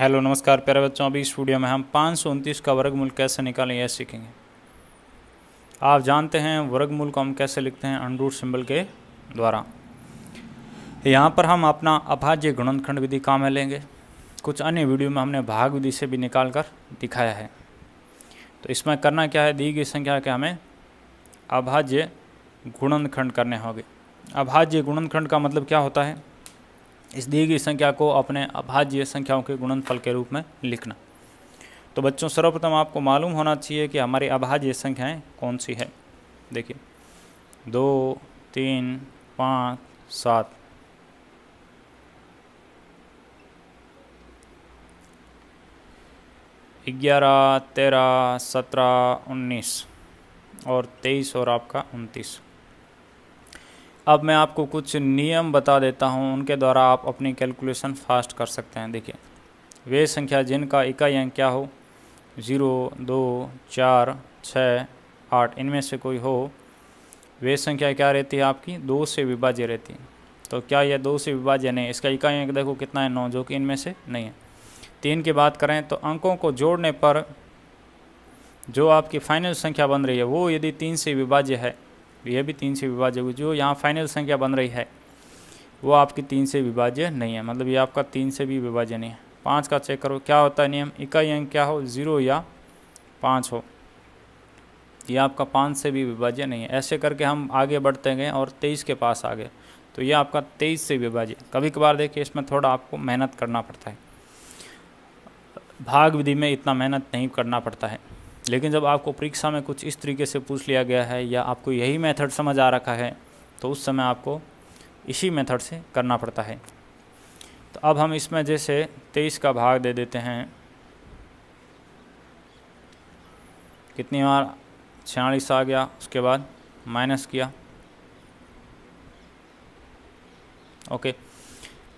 hello नमस्कार प्यारे बच्चों अभी स्टूडियो में हम पाँच सौ उनतीस का वर्गमूल कैसे निकालें यह सीखेंगे आप जानते हैं वर्गमूल को हम कैसे लिखते हैं अंडरूट सिंबल के द्वारा यहाँ पर हम अपना अभाज्य गुणनखंड विधि काम में लेंगे कुछ अन्य वीडियो में हमने भाग विधि से भी निकाल कर दिखाया है तो इसमें करना क्या है दी गई संख्या के हमें अभाज्य गुणनखंड करने होंगे अभाज्य गुणनखंड का मतलब क्या होता है इस दी गई संख्या को अपने अभाज्य संख्याओं के गुणनफल के रूप में लिखना तो बच्चों सर्वप्रथम आपको मालूम होना चाहिए कि हमारी अभाज्य संख्याएं कौन सी है देखिए दो तीन पाँच सात ग्यारह तेरह सत्रह उन्नीस और तेईस और आपका उनतीस अब मैं आपको कुछ नियम बता देता हूँ उनके द्वारा आप अपनी कैलकुलेशन फास्ट कर सकते हैं देखिए वे संख्या जिनका इकाई अंक क्या हो ज़ीरो दो चार छः आठ इनमें से कोई हो वे संख्या क्या रहती है आपकी दो से विभाज्य रहती है तो क्या यह दो से विभाज्य नहीं इसका इकाई अंक देखो कितना है नौ जो कि इनमें से नहीं है तीन की बात करें तो अंकों को जोड़ने पर जो आपकी फाइनल संख्या बन रही है वो यदि तीन से विभाज्य है यह भी तीन से विभाज्य जो यहाँ फाइनल संख्या बन रही है वो आपकी तीन से विभाज्य नहीं है मतलब ये आपका तीन से भी विभाज्य नहीं है पाँच का चेक करो क्या होता है नियम इकाई अंक क्या हो ज़ीरो या पाँच हो ये आपका पाँच से भी विभाज्य नहीं है ऐसे करके हम आगे बढ़ते गए और तेईस के पास आ गए तो ये आपका तेईस से विभाज्य कभी कभार देखिए इसमें थोड़ा आपको मेहनत करना पड़ता है भाग विधि में इतना मेहनत नहीं करना पड़ता है लेकिन जब आपको परीक्षा में कुछ इस तरीके से पूछ लिया गया है या आपको यही मेथड समझ आ रखा है तो उस समय आपको इसी मेथड से करना पड़ता है तो अब हम इसमें जैसे तेईस का भाग दे देते हैं कितनी बार छियालीस आ गया उसके बाद माइनस किया ओके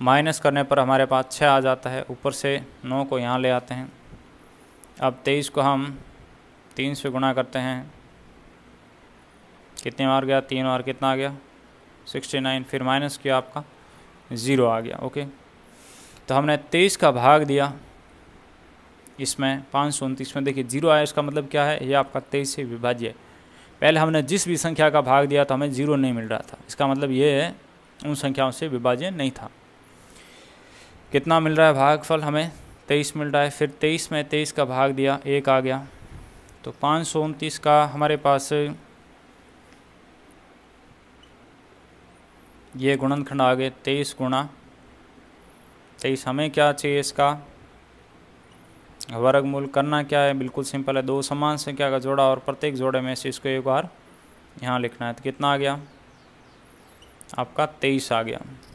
माइनस करने पर हमारे पास छः आ जाता है ऊपर से नौ को यहाँ ले आते हैं अब तेईस को हम तीन से गुणा करते हैं कितने बार गया तीन बार कितना आ गया सिक्सटी नाइन फिर माइनस किया आपका ज़ीरो आ गया ओके तो हमने तेईस का भाग दिया इसमें पाँच सौ उनतीस में देखिए जीरो आया इसका मतलब क्या है ये आपका तेईस से विभाज्य है पहले हमने जिस भी संख्या का भाग दिया तो हमें जीरो नहीं मिल रहा था इसका मतलब ये है उन संख्याओं से विभाज्य नहीं था कितना मिल रहा है भागफल हमें तेईस मिल रहा है फिर तेईस में तेईस का भाग दिया एक आ गया तो पाँच सौ उनतीस का हमारे पास ये गुणनखंड आ गए तेईस गुणा तेईस हमें क्या चाहिए इसका वर्गमूल करना क्या है बिल्कुल सिंपल है दो समान संख्या का जोड़ा और प्रत्येक जोड़े में से इसको एक बार यहाँ लिखना है तो कितना आ गया आपका तेईस आ गया